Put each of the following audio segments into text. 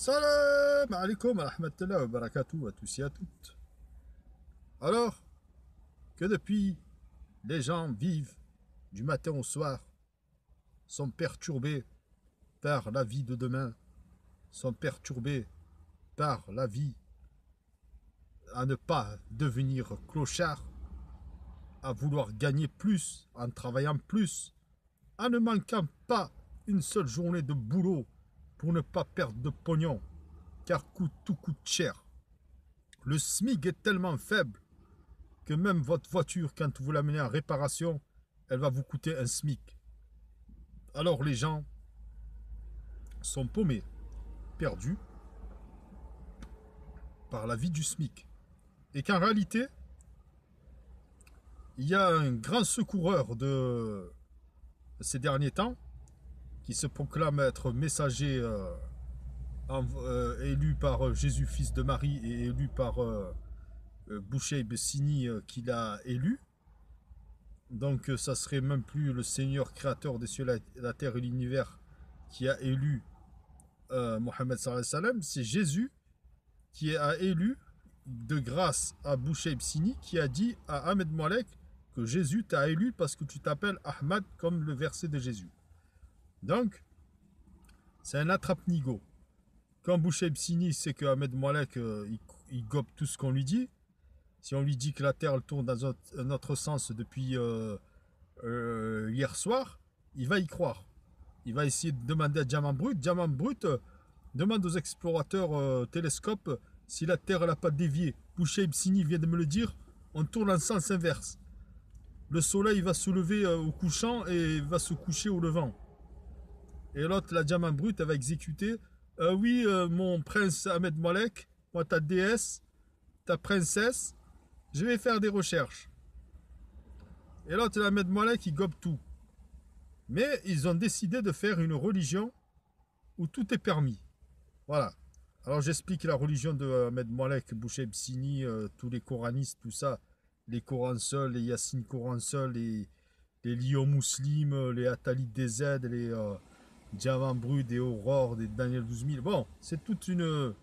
Salam alaikum wa rahmatullah wa à tous et à toutes. Alors que depuis, les gens vivent du matin au soir, sont perturbés par la vie de demain, sont perturbés par la vie à ne pas devenir clochard, à vouloir gagner plus, en travaillant plus, en ne manquant pas une seule journée de boulot pour ne pas perdre de pognon, car coûte, tout coûte cher. Le smic est tellement faible que même votre voiture, quand vous l'amenez en réparation, elle va vous coûter un SMIC. Alors les gens sont paumés, perdus par la vie du SMIC. Et qu'en réalité, il y a un grand secoureur de ces derniers temps il se proclame être messager euh, euh, élu par euh, Jésus, fils de Marie, et élu par euh, Boucher Bessini qui l'a élu. Donc ça serait même plus le Seigneur créateur des cieux, la, terre et l'univers qui a élu Mohammed sallam, c'est Jésus qui a élu de grâce à Boucher Bessini qui a dit à Ahmed Malek que Jésus t'a élu parce que tu t'appelles Ahmad comme le verset de Jésus. Donc, c'est un attrape-nigo. Quand Boucher ibsini sait que Ahmed Moalek, euh, il, gobe tout ce qu'on lui dit, si on lui dit que la Terre tourne dans un autre sens depuis euh, euh, hier soir, il va y croire. Il va essayer de demander à Diamant Brut. Diamant Brut demande aux explorateurs télescopes si la Terre n'a pas dévié. Boucher ibsini vient de me le dire, on tourne en sens inverse. Le soleil va se lever au couchant et va se coucher au levant. Et l'autre, la diamant brute, elle va exécuter. Euh, oui, euh, mon prince Ahmed Malek, moi ta déesse, ta princesse, je vais faire des recherches. Et l'autre, Ahmed Malek, il gobe tout. Mais ils ont décidé de faire une religion où tout est permis. Voilà. Alors j'explique la religion de Ahmed Malek, Boucheb Sini, euh, tous les coranistes, tout ça. Les Corans seuls, les Yassine Corans seuls, les, les musulmans, les atalides des aides, les... Diamant Brut, des aurores, des Daniel 12000. Bon, c'est toute une,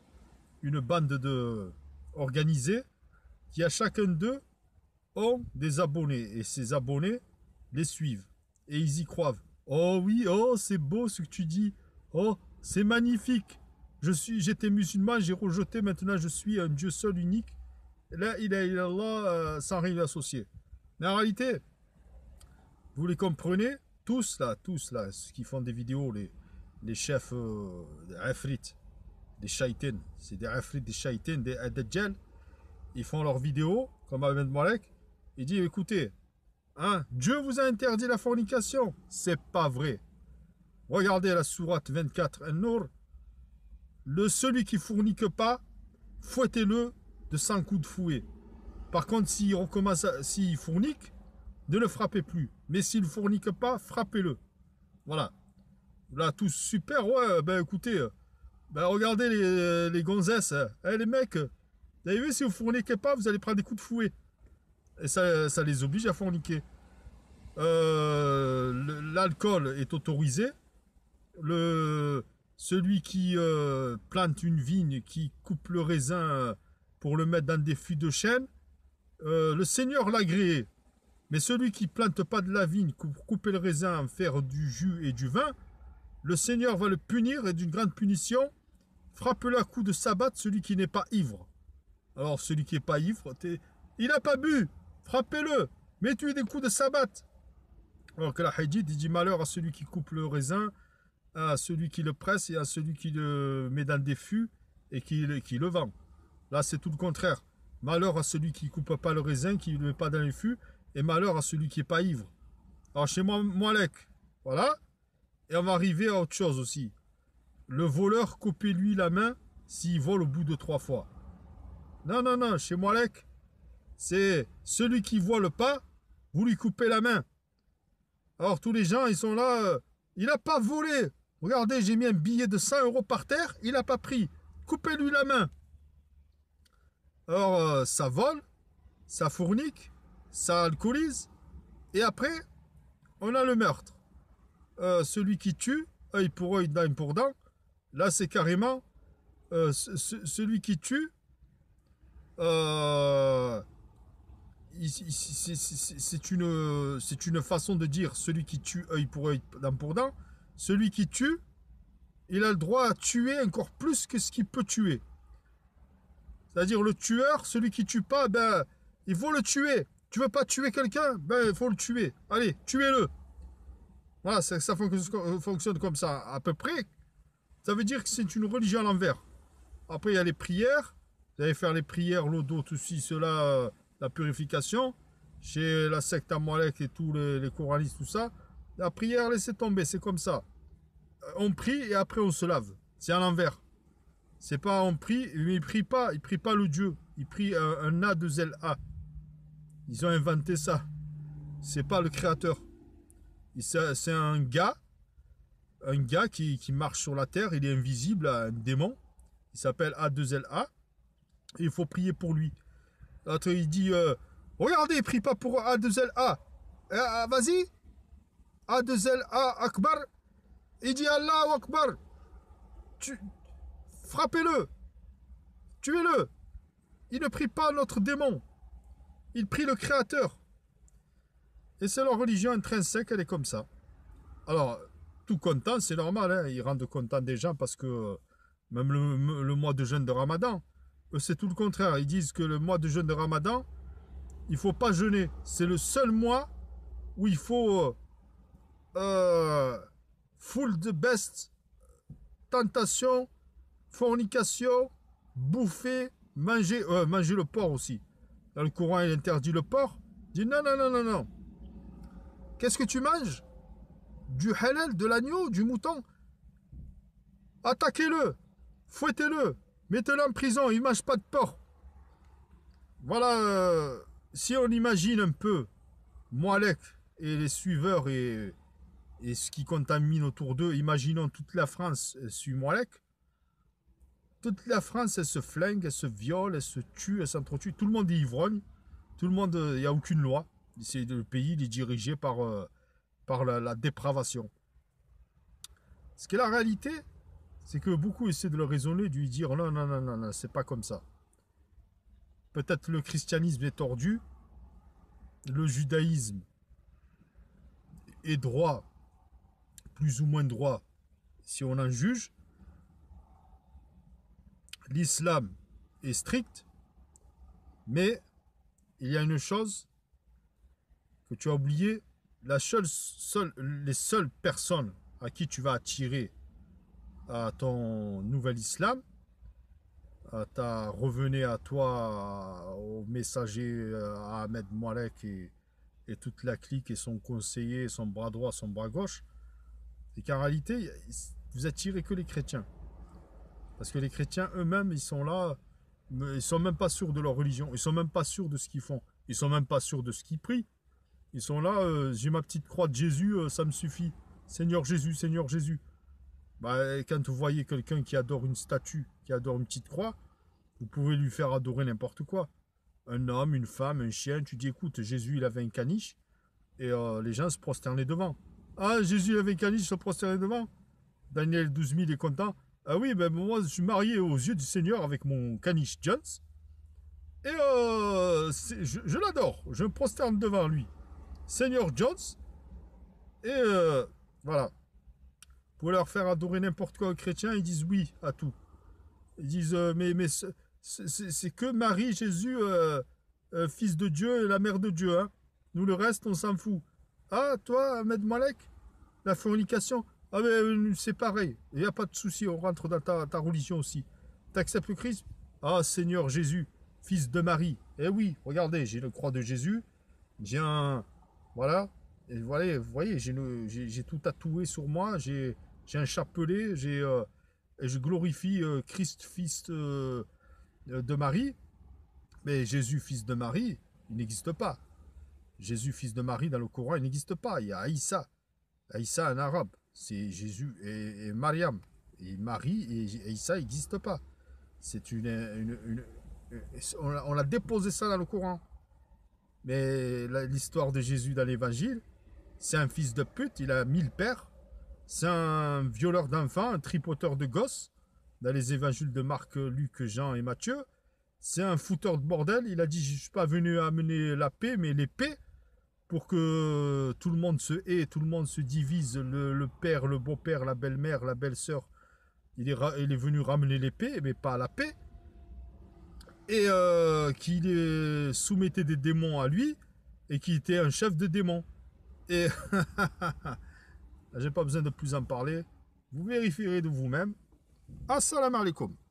une bande de organisée qui à chacun d'eux ont des abonnés et ces abonnés les suivent et ils y croivent. « Oh oui, oh c'est beau ce que tu dis. Oh, c'est magnifique. Je suis j'étais musulman, j'ai rejeté, maintenant je suis un Dieu seul unique. Là, il est là sans rien associer. Mais en réalité, vous les comprenez, tous là, tous là, ceux qui font des vidéos, les, chefs euh, des des shaitans, c'est des Afrit des shaitans, des adjel, ils font leurs vidéos, comme Ahmed Malek, il dit écoutez, hein, Dieu vous a interdit la fornication, c'est pas vrai. Regardez la sourate 24 An-Nur, le celui qui que pas, fouettez-le de 100 coups de fouet. Par contre, s'il s'il fournique, ne le frappez plus. Mais s'il fournique pas, frappez-le. Voilà. Là, tous super, ouais, euh, ben écoutez, euh, ben regardez les, euh, les gonzesses. Hey, hein. eh, les mecs, vous avez vu, si vous fourniquez pas, vous allez prendre des coups de fouet. Et ça, ça les oblige à fourniquer. L'alcool est autorisé. Le, celui qui plante une vigne, qui coupe le raisin pour le mettre dans des fûts de chêne, le Seigneur l'agréé. Mais celui qui plante pas de la vigne pour couper le raisin, faire du jus et du vin, le Seigneur va le punir et d'une grande punition, frappe-le à coups de sabbat celui qui n'est pas ivre. Alors celui qui n'est pas ivre, il n'a pas bu, frappez-le, mets lui des coups de sabbat. Alors que la hadith dit malheur à celui qui coupe le raisin, à celui qui le presse et à celui qui le met dans des fûts et qui, le vend. Là c'est tout le contraire. Malheur à celui qui coupe pas le raisin, qui ne le met pas dans les fûts et malheur à celui qui n'est pas ivre. Alors chez moi, Moalek, voilà. Et on va arriver à autre chose aussi. Le voleur, coupez-lui la main s'il vole au bout de trois fois. Non, non, non, chez Moalek, c'est celui qui voit le pas, vous lui coupez la main. Alors tous les gens, ils sont là, euh, il n'a pas volé. Regardez, j'ai mis un billet de 100 euros par terre, il n'a pas pris. Coupez-lui la main. Alors euh, ça vole, ça fournique, ça alcoolise Et après, on a le meurtre. Euh, celui qui tue, œil pour œil, dent pour dent. Là, c'est carrément euh, celui qui tue. Euh, c'est une, une, façon de dire celui qui tue œil pour œil, dans pour dent. Celui qui tue, il a le droit à tuer encore plus que ce qu'il peut tuer. C'est-à-dire le tueur, celui qui tue pas, ben, il faut le tuer. Tu veux pas tuer quelqu'un Ben, il faut le tuer. Allez, tuez-le. Voilà, ça, euh, fonctionne comme ça, à peu près. Ça veut dire que c'est une religion à l'envers. Après, il y a les prières. Vous allez faire les prières, l'eau, d'eau, tout ceci, cela, euh, la purification. Chez la secte Amalek et tous les, les tout ça. La prière, laissez tomber, c'est comme ça. Euh, on prie et après on se lave. C'est à l'envers. C'est pas on prie, mais il prie pas, il prie pas le Dieu. Il prie un, A, de Z A. Ils ont inventé ça. Ce n'est pas le créateur. C'est un gars, un gars qui, marche sur la terre, il est invisible, à un démon. Il s'appelle A2LA. Et il faut prier pour lui. il dit, euh, regardez, prie pas pour A2LA. Eh, ah, vas-y. A2LA Akbar. Il dit Allah Akbar. Frappez-le. Tuez-le. Il ne prie pas notre démon. Ils prient le Créateur. Et c'est leur religion intrinsèque, elle est comme ça. Alors, tout content, c'est normal. Hein. ils rendent content des gens parce que euh, même le, mois de jeûne de Ramadan, c'est tout le contraire. Ils disent que le mois de jeûne de Ramadan, il faut pas jeûner. C'est le seul mois où il faut euh, euh, foule de full best, tentation, fornication, bouffer, manger, manger le porc aussi le courant, il interdit le porc. dit non, non, non, non, non. Qu'est-ce que tu manges Du halal, de l'agneau, du mouton Attaquez-le, fouettez-le, mettez-le en prison, il ne mange pas de porc. Voilà, euh, si on imagine un peu Moalek et les suiveurs et, et ce qui contamine autour d'eux, imaginons toute la France euh, suit Moalek, toute la France, elle se flingue, elle se viole, elle se tue, elle s'entretue. Tout le monde est ivrogne. Tout le monde, euh, il n'y a aucune loi. C'est, le pays est dirigé par, euh, par la, dépravation. Ce qui est la réalité, c'est que beaucoup essaient de le raisonner, de lui dire non, non, non, non, non, c'est pas comme ça. Peut-être le christianisme est tordu, le judaïsme est droit, plus ou moins droit, si on en juge, l'islam est strict, mais il y a une chose que tu as oubliée, la seule, seule, les seules personnes à qui tu vas attirer à ton nouvel islam, à ta, revenez à toi, au messager euh, Ahmed Malek et, et toute la clique et son conseiller, son bras droit, son bras gauche, et qu'en réalité, vous attirez que les chrétiens. Parce que les chrétiens eux-mêmes, ils sont là, ils sont même pas sûrs de leur religion, ils sont même pas sûrs de ce qu'ils font, ils sont même pas sûrs de ce qu'ils prient. Ils sont là, euh, j'ai ma petite croix de Jésus, euh, ça me suffit. Seigneur Jésus, Seigneur Jésus. Bah, quand vous voyez quelqu'un qui adore une statue, qui adore une petite croix, vous pouvez lui faire adorer n'importe quoi. Un homme, une femme, un chien, tu dis écoute, Jésus il avait un caniche, et euh, les gens se prosternaient devant. Ah, Jésus avait un caniche, se prosternaient devant. Daniel 12 000 est content. Ah oui, ben moi je suis marié aux yeux du Seigneur avec mon caniche Jones. Et euh, je, l'adore, je me prosterne devant lui. Seigneur Jones. Et euh, voilà. Pour leur faire adorer n'importe quoi aux chrétiens, ils disent oui à tout. Ils disent, euh, mais, mais c'est que Marie, Jésus, fils de Dieu et la mère de Dieu. Hein. Nous, le reste, on s'en fout. Ah, toi, Ahmed Malek, la fornication, ah mais euh, c'est pareil, il n'y a pas de souci, on rentre dans ta, religion aussi. T'acceptes le Christ Ah Seigneur Jésus, fils de Marie. Eh oui, regardez, j'ai le croix de Jésus, j'ai un... Voilà, voilà vous voyez, j'ai tout tatoué sur moi, j'ai un chapelet, euh, je glorifie euh, Christ, fils de Marie. Mais Jésus, fils de Marie, il n'existe pas. Jésus, fils de Marie, dans le Coran, il n'existe pas. Il y a Aïssa. Aïssa, un arabe. C'est Jésus et, Mariam. Et Marie et, ça Isa pas. C'est une, on, la déposé ça dans le courant. Mais l'histoire de Jésus dans l'évangile, c'est un fils de pute, il a mille pères. C'est un violeur d'enfants, un tripoteur de gosses, dans les évangiles de Marc, Luc, Jean et Matthieu. C'est un fouteur de bordel, il a dit, je ne suis pas venu amener la paix, mais l'épée pour que tout le monde se hait, tout le monde se divise, le, père, le beau-père, la belle-mère, la belle-sœur, il est, venu ramener l'épée, mais pas la paix, et euh, qu'il soumettait des démons à lui, et qu'il était un chef de démons. Et j'ai pas besoin de plus en parler, vous vérifierez de vous-même. Assalamu alaikum.